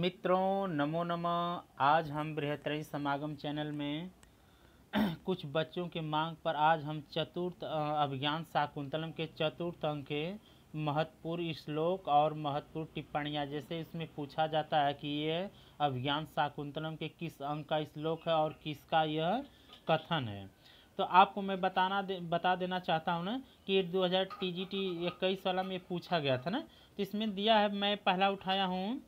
मित्रों नमो नमः आज हम बृहतरी समागम चैनल में कुछ बच्चों के मांग पर आज हम चतुर्थ अभिज्ञान शाकुंतलम के चतुर्थ अंक के महत्वपूर्ण श्लोक और महत्वपूर्ण टिप्पणियाँ जैसे इसमें पूछा जाता है कि ये अभिज्ञान शाकुंतलम के किस अंक का श्लोक है और किसका यह कथन है तो आपको मैं बताना दे बता देना चाहता हूँ ना कि दो हज़ार टी जी टी इक्कीस वाला में पूछा गया था ना तो इसमें दिया है मैं पहला उठाया हूँ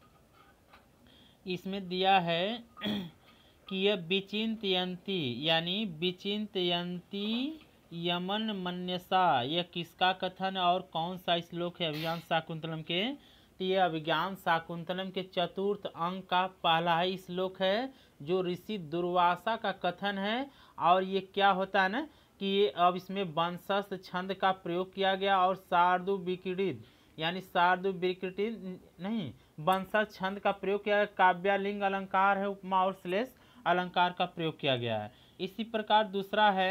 इसमें दिया है कि यह विचिंत यंती यानी विचिंत यंती यमन मन्यसा यह किसका कथन और कौन सा श्लोक है अभिज्ञान शाकुंतलम के तो यह अभिज्ञान शाकुंतलम के चतुर्थ अंक का पहला ही श्लोक है जो ऋषि दुर्वासा का कथन है और ये क्या होता है ना कि ये अब इसमें वंशस्थ छंद का प्रयोग किया गया और शार्दु विकीडित यानी शार्द विकृति नहीं बंसल छंद का प्रयोग किया गया काव्यालिंग अलंकार है उपमा और श्लेष अलंकार का प्रयोग किया गया है इसी प्रकार दूसरा है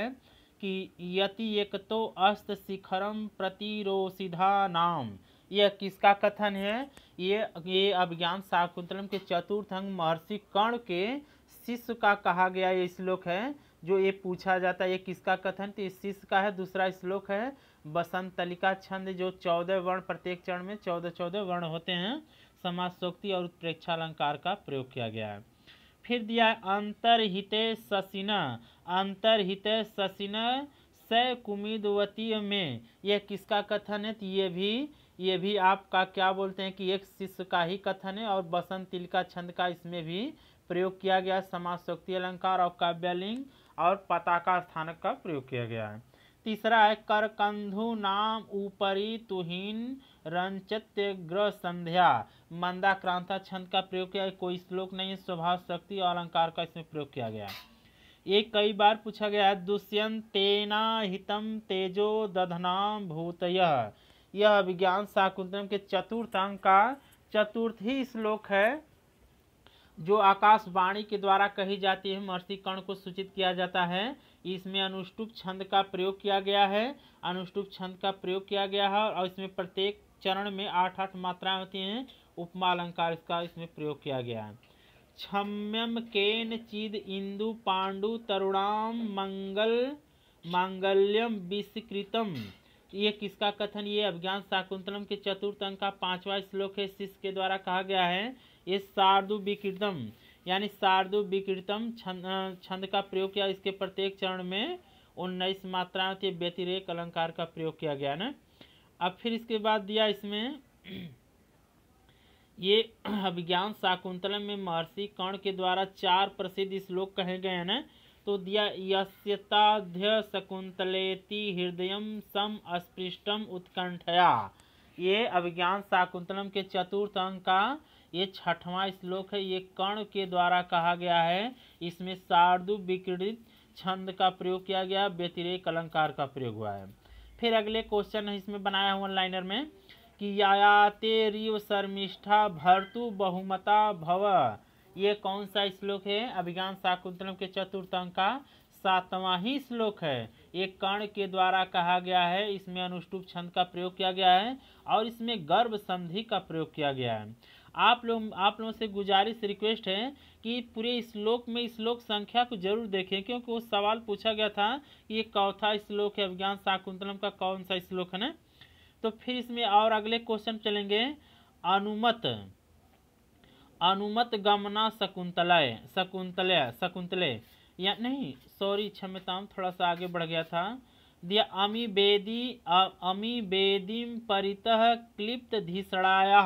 कि यति एक तो अस्त शिखरम प्रतिरोसिधा नाम यह किसका कथन है ये ये अभिज्ञान शाकुंतलम के चतुर्थ अंग महर्षि कर्ण के शिष्य का कहा गया ये श्लोक है जो ये पूछा जाता है ये किसका कथन तो इस शिष्य का है दूसरा श्लोक है बसंतलिका छंद जो चौदह वर्ण प्रत्येक चरण में चौदह चौदह वर्ण होते हैं समाज सोक्ति और उत्प्रेक्षा अलंकार का प्रयोग किया गया है फिर दिया अंतरहित ससिना अंतरहित ससिना स कुमिदवती में यह किसका कथन है तो ये भी ये भी आपका क्या बोलते हैं कि एक शिष्य का ही कथन है और बसंत तिलका छंद का इसमें भी प्रयोग किया गया समाज शक्ति अलंकार और काव्यलिंग और पताका स्थानक का प्रयोग किया गया है तीसरा है करकंधु नाम ऊपरी तुहीन रंचत्य ग्रह संध्या मंदा क्रांता छंद का प्रयोग किया कोई श्लोक नहीं है स्वभाव शक्ति और अलंकार का इसमें प्रयोग किया गया ये कई बार पूछा गया है तेना हितम तेजो दधनाम भूतय यह अभिज्ञान शाकुंतम के चतुर्थ अंक का चतुर्थ ही श्लोक है जो आकाशवाणी के द्वारा कही जाती है महर्षि कर्ण को सूचित किया जाता है इसमें अनुष्टुप छंद का प्रयोग किया गया है अनुष्टुप छंद का प्रयोग किया गया है और इसमें प्रत्येक चरण में आठ आठ मात्राएं होती हैं उपमा अलंकार इसका इसमें प्रयोग किया गया है क्षम्यम केन चिद इंदु पांडु तरुणाम मंगल मांगल्यम विस्कृतम ये किसका कथन ये अभिज्ञान शाकुंतलम के चतुर्थ अंक का पांचवा श्लोक है शिष्य के द्वारा कहा गया है ये शार्दु विकृतम यानी शार्दु विकृतम छंद छंद का प्रयोग किया इसके प्रत्येक चरण में उन्नीस मात्राओं के व्यतिरेक अलंकार का प्रयोग किया गया ना अब फिर इसके बाद दिया इसमें ये अभिज्ञान शाकुंतलम में महर्षि कर्ण के द्वारा चार प्रसिद्ध श्लोक कहे गए हैं तो दिया यस्यताध्य शकुंतलेति हृदय सम अस्पृष्टम उत्कंठया ये अभिज्ञान शाकुंतलम के चतुर्थ अंग का ये छठवां श्लोक है ये कर्ण के द्वारा कहा गया है इसमें शार्दु विकृत छंद का प्रयोग किया गया व्यतिरेक अलंकार का प्रयोग हुआ है फिर अगले क्वेश्चन है इसमें बनाया हुआ लाइनर में कि यायाते रिव शर्मिष्ठा भर्तु बहुमता भव ये कौन सा श्लोक है अभिज्ञान शाकुंतलम के चतुर्थ अंग का सातवां ही श्लोक है एक कर्ण के द्वारा कहा गया है इसमें अनुष्टुप छंद का प्रयोग किया गया है और इसमें गर्भ संधि का प्रयोग किया गया है आप लोग आप लोगों से गुजारिश रिक्वेस्ट है कि पूरे श्लोक में श्लोक संख्या को जरूर देखें क्योंकि वो सवाल पूछा गया था कि ये चौथा श्लोक है अभिज्ञान शाकुंतलम का कौन सा श्लोक है ना तो फिर इसमें और अगले क्वेश्चन चलेंगे अनुमत अनुमत गमना शकुंतलाय शकुंतलय शकुंतलय या नहीं सॉरी क्षमता थोड़ा सा आगे बढ़ गया था दिया अमी बेदी अमी बेदीम परित क्लिप्त धीसड़ाया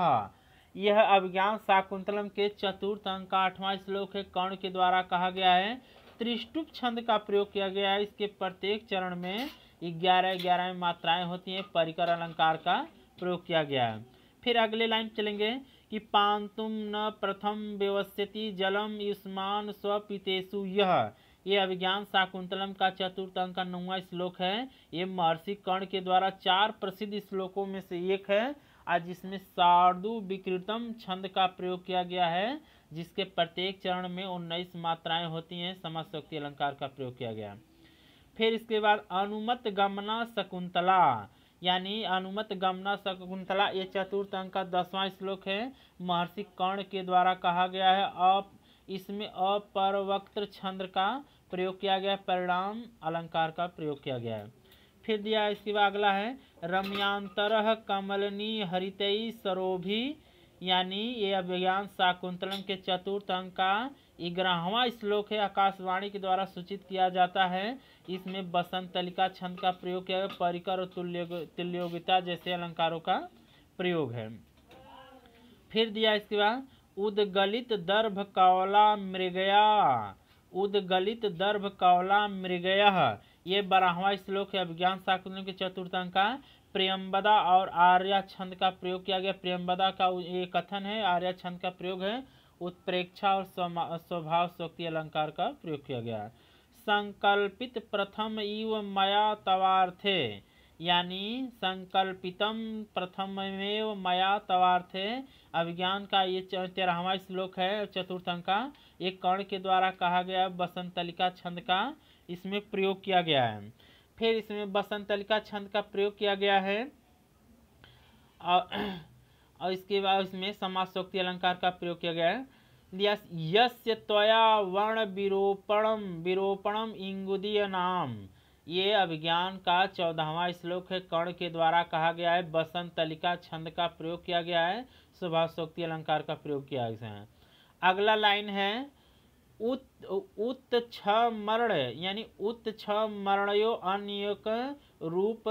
यह अभिज्ञान शाकुंतलम के चतुर्थ अंक का आठवां श्लोक है कर्ण के द्वारा कहा गया है त्रिष्टुप छंद का प्रयोग किया गया है इसके प्रत्येक चरण में ग्यारह ग्यारह मात्राएं होती हैं परिकर अलंकार का प्रयोग किया गया है फिर अगले लाइन चलेंगे कि पांतुम न प्रथम व्यवस्थिति जलम युष्मान स्वपितेशु यह ये अभिज्ञान शाकुंतलम का चतुर्थ अंक का नौवा श्लोक है ये महर्षि कर्ण के द्वारा चार प्रसिद्ध श्लोकों में से एक है आज जिसमें शार्दु विकृतम छंद का प्रयोग किया गया है जिसके प्रत्येक चरण में उन्नीस मात्राएं होती हैं समाज शक्ति अलंकार का प्रयोग किया गया फिर इसके बाद अनुमत गमना शकुंतला यानी अनुमत गमना शकुंतला ये चतुर्थ अंक का दसवां श्लोक है महर्षि कर्ण के द्वारा कहा गया है अप इसमें अपरवक्त छंद का प्रयोग किया गया परिणाम अलंकार का प्रयोग किया गया है फिर दिया इसके बाद अगला है रम्यांतर कमलनी हरितई सरोभी यानी ये अभियान शाकुंतलम के चतुर्थ अंक का ग्रहवा श्लोक है आकाशवाणी के द्वारा सूचित किया जाता है इसमें बसंत तलिका छंद का प्रयोग किया गया परिकर और तुल्य तुल्योगिता जैसे अलंकारों का प्रयोग है फिर दिया इसके बाद उद्गलित दर्भ कौला मृगया उद्गलित दर्भ कौला मृगय ये बारहवा श्लोक है अभिज्ञान शाकुल्य के चतुर्थांग का प्रियम्बदा और आर्या छंद का प्रयोग किया गया प्रियम्बदा का ये कथन है आर्या छंद का प्रयोग है उत्प्रेक्षा और स्वभाव शक्ति अलंकार का प्रयोग किया गया संकल्पित प्रथम इव मया तवार्थे यानी संकल्पितम प्रथममेव मया तवार्थे अभिज्ञान का ये तेरहवा श्लोक है चतुर्थ का एक कर्ण के द्वारा कहा गया बसंतलिका छंद का इसमें प्रयोग किया गया है फिर इसमें बसंतलिका छंद का प्रयोग किया गया है और, और इसके बाद इसमें समाज शक्ति अलंकार का प्रयोग किया गया है यश त्वया वर्ण विरोपणम विरोपणम इंगुदीय नाम ये अभिज्ञान का चौदहवा श्लोक है कर्ण के द्वारा कहा गया है बसंत तलिका छंद का प्रयोग किया गया है शोक्ति अलंकार का प्रयोग किया गया है अगला लाइन है उत उत छ मरण यानी उत छ मरणयो अन्यक रूप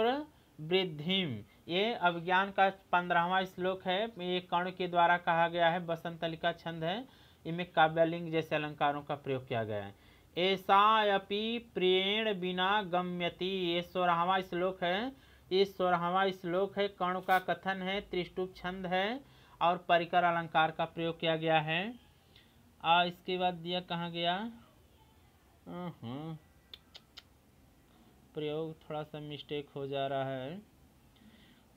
वृद्धिम ये अभिज्ञान का पंद्रहवा श्लोक है ये कर्ण के द्वारा कहा गया है बसंतलिका छंद है इनमें काव्यलिंग जैसे अलंकारों का प्रयोग किया गया है ऐसापि प्रेण बिना गम्यति ये सोरहवा श्लोक है ये सोरहवा श्लोक है कर्ण का कथन है त्रिष्टुप छंद है और परिकर अलंकार का प्रयोग किया गया है आ इसके बाद यह कहाँ गया प्रयोग थोड़ा सा मिस्टेक हो जा रहा है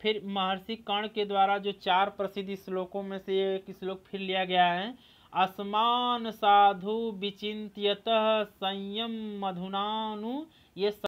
फिर महर्षि कर्ण के द्वारा जो चार प्रसिद्ध श्लोकों में से एक श्लोक फिर लिया गया है असमान साधु विचिन्त्यतः संयम मधुनानु ये